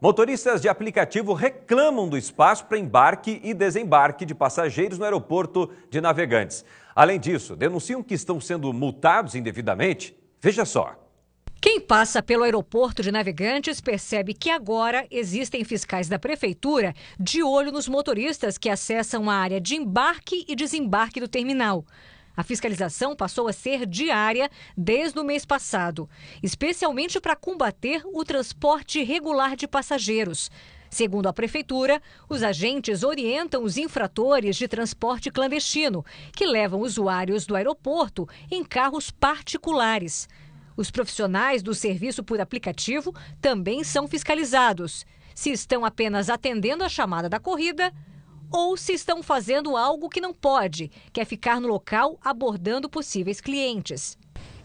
Motoristas de aplicativo reclamam do espaço para embarque e desembarque de passageiros no aeroporto de Navegantes. Além disso, denunciam que estão sendo multados indevidamente. Veja só. Quem passa pelo aeroporto de Navegantes percebe que agora existem fiscais da prefeitura de olho nos motoristas que acessam a área de embarque e desembarque do terminal. A fiscalização passou a ser diária desde o mês passado, especialmente para combater o transporte irregular de passageiros. Segundo a prefeitura, os agentes orientam os infratores de transporte clandestino, que levam usuários do aeroporto em carros particulares. Os profissionais do serviço por aplicativo também são fiscalizados. Se estão apenas atendendo a chamada da corrida, ou se estão fazendo algo que não pode, que é ficar no local abordando possíveis clientes.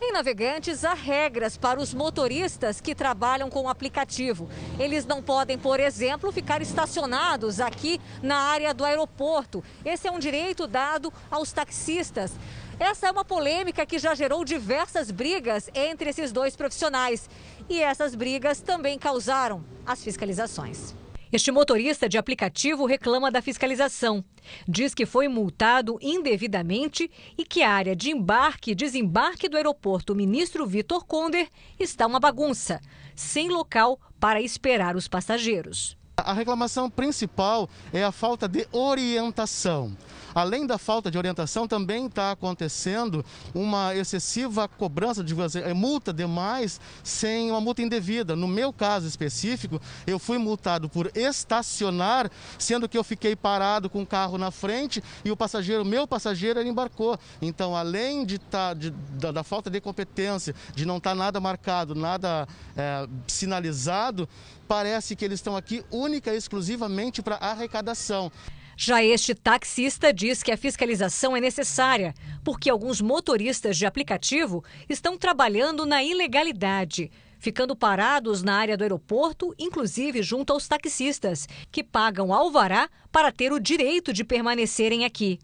Em navegantes, há regras para os motoristas que trabalham com o aplicativo. Eles não podem, por exemplo, ficar estacionados aqui na área do aeroporto. Esse é um direito dado aos taxistas. Essa é uma polêmica que já gerou diversas brigas entre esses dois profissionais. E essas brigas também causaram as fiscalizações. Este motorista de aplicativo reclama da fiscalização. Diz que foi multado indevidamente e que a área de embarque e desembarque do aeroporto Ministro Vitor Conder está uma bagunça, sem local para esperar os passageiros. A reclamação principal é a falta de orientação. Além da falta de orientação, também está acontecendo uma excessiva cobrança de é, multa demais sem uma multa indevida. No meu caso específico, eu fui multado por estacionar, sendo que eu fiquei parado com o carro na frente e o passageiro, meu passageiro, ele embarcou. Então, além de tá, de, da, da, falta de competência, de não estar tá nada marcado, nada é, sinalizado, parece que eles estão aqui única e exclusivamente para arrecadação. Já este taxista diz que a fiscalização é necessária, porque alguns motoristas de aplicativo estão trabalhando na ilegalidade, ficando parados na área do aeroporto, inclusive junto aos taxistas, que pagam alvará para ter o direito de permanecerem aqui.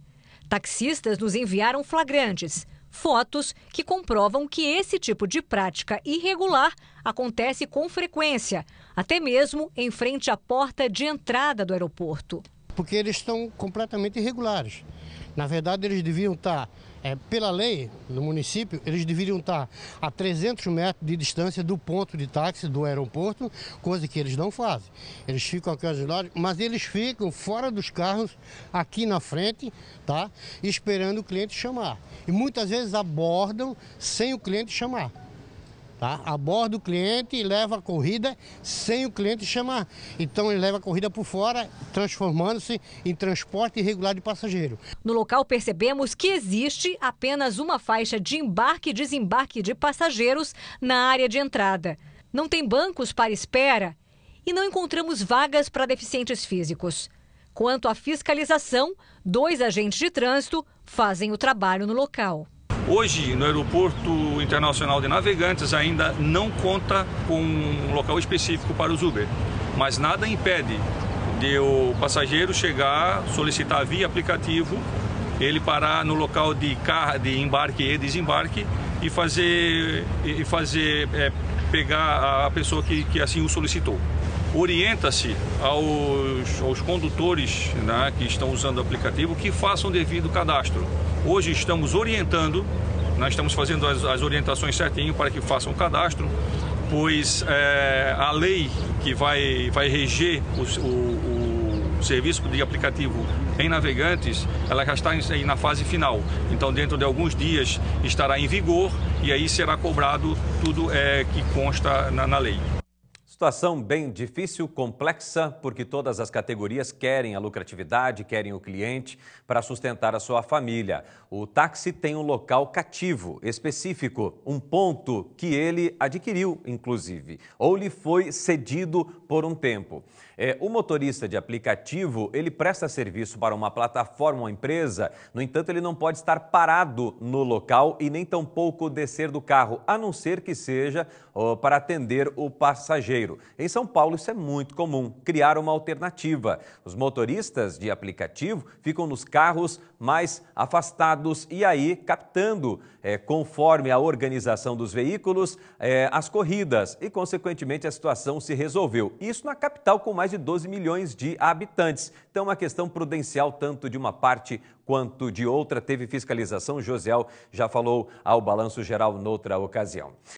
Taxistas nos enviaram flagrantes fotos que comprovam que esse tipo de prática irregular acontece com frequência, até mesmo em frente à porta de entrada do aeroporto. Porque eles estão completamente irregulares. Na verdade, eles deviam estar, é, pela lei do município, eles deveriam estar a 300 metros de distância do ponto de táxi do aeroporto, coisa que eles não fazem. Eles ficam aqui ajudados, mas eles ficam fora dos carros, aqui na frente, tá? Esperando o cliente chamar. E muitas vezes abordam sem o cliente chamar tá? Aborda o cliente e leva a corrida sem o cliente chamar. Então ele leva a corrida por fora, transformando-se em transporte irregular de passageiro. No local percebemos que existe apenas uma faixa de embarque e desembarque de passageiros na área de entrada. Não tem bancos para espera e não encontramos vagas para deficientes físicos. Quanto à fiscalização, dois agentes de trânsito fazem o trabalho no local. Hoje, no Aeroporto Internacional de Navegantes, ainda não conta com um local específico para os Uber, mas nada impede de o passageiro chegar, solicitar via aplicativo, ele parar no local de, de embarque e desembarque e fazer, e fazer é, pegar a pessoa que, que assim o solicitou orienta-se aos, aos condutores né, que estão usando o aplicativo que façam o devido cadastro. Hoje estamos orientando, nós né, estamos fazendo as, as orientações certinho para que façam o cadastro, pois é, a lei que vai, vai reger o, o, o serviço de aplicativo em navegantes, ela já está em, na fase final. Então, dentro de alguns dias estará em vigor e aí será cobrado tudo é, que consta na, na lei. Situação bem difícil, complexa, porque todas as categorias querem a lucratividade, querem o cliente para sustentar a sua família. O táxi tem um local cativo específico, um ponto que ele adquiriu, inclusive, ou lhe foi cedido por um tempo. É, o motorista de aplicativo, ele presta serviço para uma plataforma ou empresa, no entanto, ele não pode estar parado no local e nem tampouco descer do carro, a não ser que seja ó, para atender o passageiro. Em São Paulo, isso é muito comum. Criar uma alternativa. Os motoristas de aplicativo ficam nos carros mais afastados e aí captando, é, conforme a organização dos veículos, é, as corridas. E, consequentemente, a situação se resolveu. Isso na capital com mais de 12 milhões de habitantes. Então, uma questão prudencial, tanto de uma parte quanto de outra. Teve fiscalização. Josiel já falou ao Balanço Geral noutra ocasião.